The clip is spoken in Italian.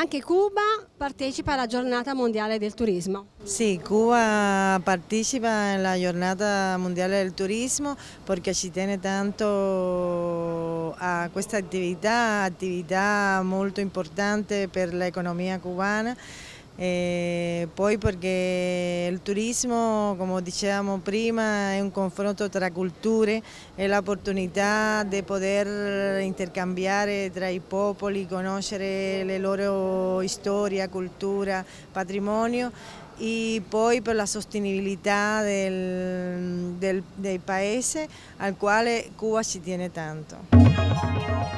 Anche Cuba partecipa alla giornata mondiale del turismo. Sì, Cuba partecipa alla giornata mondiale del turismo perché ci tiene tanto a questa attività, attività molto importante per l'economia cubana e poi perché il turismo, come dicevamo prima, è un confronto tra culture, è l'opportunità di poter intercambiare tra i popoli, conoscere le loro storia, cultura, patrimonio e poi per la sostenibilità del, del, del paese al quale Cuba ci tiene tanto.